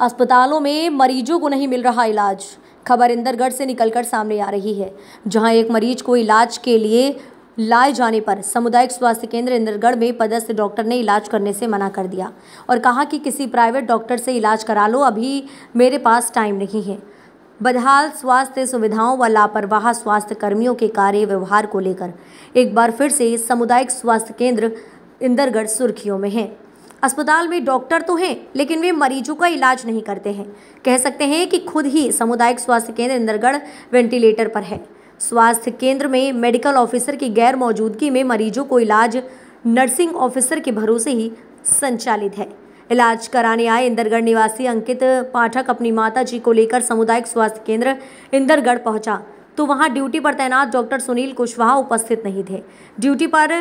अस्पतालों में मरीजों को नहीं मिल रहा इलाज खबर इंदरगढ़ से निकलकर सामने आ रही है जहां एक मरीज को इलाज के लिए लाए जाने पर सामुदायिक स्वास्थ्य केंद्र इंदरगढ़ में पदस्थ डॉक्टर ने इलाज करने से मना कर दिया और कहा कि किसी प्राइवेट डॉक्टर से इलाज करा लो अभी मेरे पास टाइम नहीं है बदहाल स्वास्थ्य सुविधाओं व लापरवाह स्वास्थ्य कर्मियों के कार्य व्यवहार को लेकर एक बार फिर से सामुदायिक स्वास्थ्य केंद्र इंदरगढ़ सुर्खियों में है अस्पताल में डॉक्टर तो हैं लेकिन वे मरीजों का इलाज नहीं करते हैं कह सकते हैं कि खुद ही सामुदायिक स्वास्थ्य केंद्र इंदरगढ़ वेंटिलेटर पर है स्वास्थ्य केंद्र में मेडिकल ऑफिसर की गैर मौजूदगी में मरीजों को इलाज नर्सिंग ऑफिसर के भरोसे ही संचालित है इलाज कराने आए इंदरगढ़ निवासी अंकित पाठक अपनी माता जी को लेकर सामुदायिक स्वास्थ्य केंद्र इंदरगढ़ पहुंचा तो वहाँ ड्यूटी पर तैनात डॉक्टर सुनील कुशवाहा उपस्थित नहीं थे ड्यूटी पर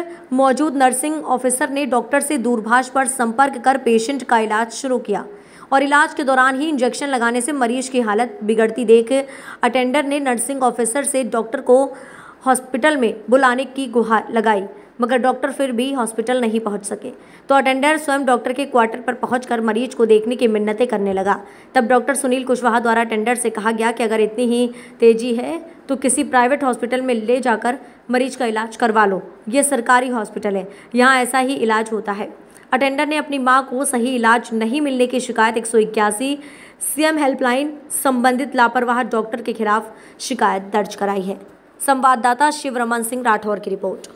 मौजूद नर्सिंग ऑफिसर ने डॉक्टर से दूरभाष पर संपर्क कर पेशेंट का इलाज शुरू किया और इलाज के दौरान ही इंजेक्शन लगाने से मरीज की हालत बिगड़ती देख अटेंडर ने नर्सिंग ऑफिसर से डॉक्टर को हॉस्पिटल में बुलाने की गुहार लगाई मगर डॉक्टर फिर भी हॉस्पिटल नहीं पहुंच सके तो अटेंडर स्वयं डॉक्टर के क्वार्टर पर पहुंचकर मरीज को देखने की मिन्नतें करने लगा तब डॉक्टर सुनील कुशवाहा द्वारा अटेंडर से कहा गया कि अगर इतनी ही तेजी है तो किसी प्राइवेट हॉस्पिटल में ले जाकर मरीज का इलाज करवा लो ये सरकारी हॉस्पिटल है यहाँ ऐसा ही इलाज होता है अटेंडर ने अपनी मां को सही इलाज नहीं मिलने की शिकायत एक सीएम हेल्पलाइन संबंधित लापरवाह डॉक्टर के खिलाफ शिकायत दर्ज कराई है संवाददाता शिवरमन सिंह राठौर की रिपोर्ट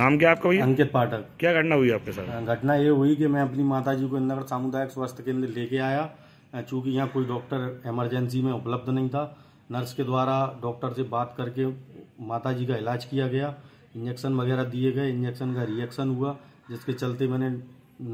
नाम क्या आपका भैया अंकित पाठक क्या घटना हुई आपके साथ घटना ये हुई कि मैं अपनी माता जी को इंदिरा सामुदायिक स्वास्थ्य केंद्र लेके आया चूँकि यहाँ कोई डॉक्टर इमरजेंसी में उपलब्ध नहीं था नर्स के द्वारा डॉक्टर से बात करके माता जी का इलाज किया गया इंजेक्शन वगैरह दिए गए इंजेक्शन का रिएक्शन हुआ जिसके चलते मैंने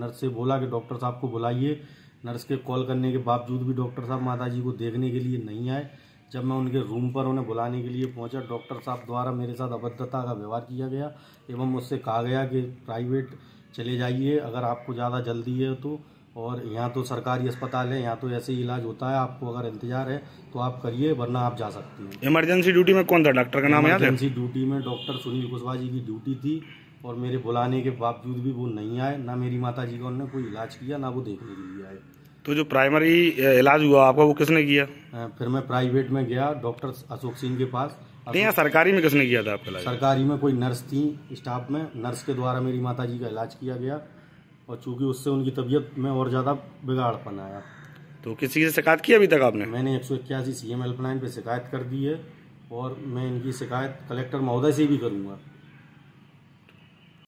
नर्स से बोला कि डॉक्टर साहब को बुलाइए नर्स के कॉल करने के बावजूद भी डॉक्टर साहब माता जी को देखने के लिए नहीं आए जब मैं उनके रूम पर उन्हें बुलाने के लिए पहुंचा डॉक्टर साहब द्वारा मेरे साथ अभद्रता का व्यवहार किया गया एवं मुझसे कहा गया कि प्राइवेट चले जाइए अगर आपको ज़्यादा जल्दी है तो और यहाँ तो सरकारी अस्पताल है यहाँ तो ऐसे ही इलाज होता है आपको अगर इंतजार है तो आप करिए वरना आप जा सकती हैं इमरजेंसी ड्यूटी में कौन था डॉक्टर का नाम है इमरजेंसी ड्यूटी में डॉक्टर सुनील कुशवाहा जी की ड्यूटी थी और मेरे बुलाने के बावजूद भी वो नहीं आए ना मेरी माता जी का उन्होंने कोई इलाज किया ना वो देखने के लिए आए तो जो प्राइमरी इलाज हुआ आपका वो किसने किया फिर मैं प्राइवेट में गया डॉक्टर अशोक सिंह के पास नहीं यहाँ सरकारी में किसने किया था आपका इलाज सरकारी में कोई नर्स थी स्टाफ में नर्स के द्वारा मेरी माता जी का इलाज किया गया और चूंकि उससे उनकी तबीयत में और ज़्यादा बिगाड़ आया तो किसी से शिकायत की अभी तक आपने मैंने एक सौ इक्यासी सी एम हेल्पलाइन पर शिकायत कर दी है और मैं इनकी शिकायत कलेक्टर महोदय से भी करूँगा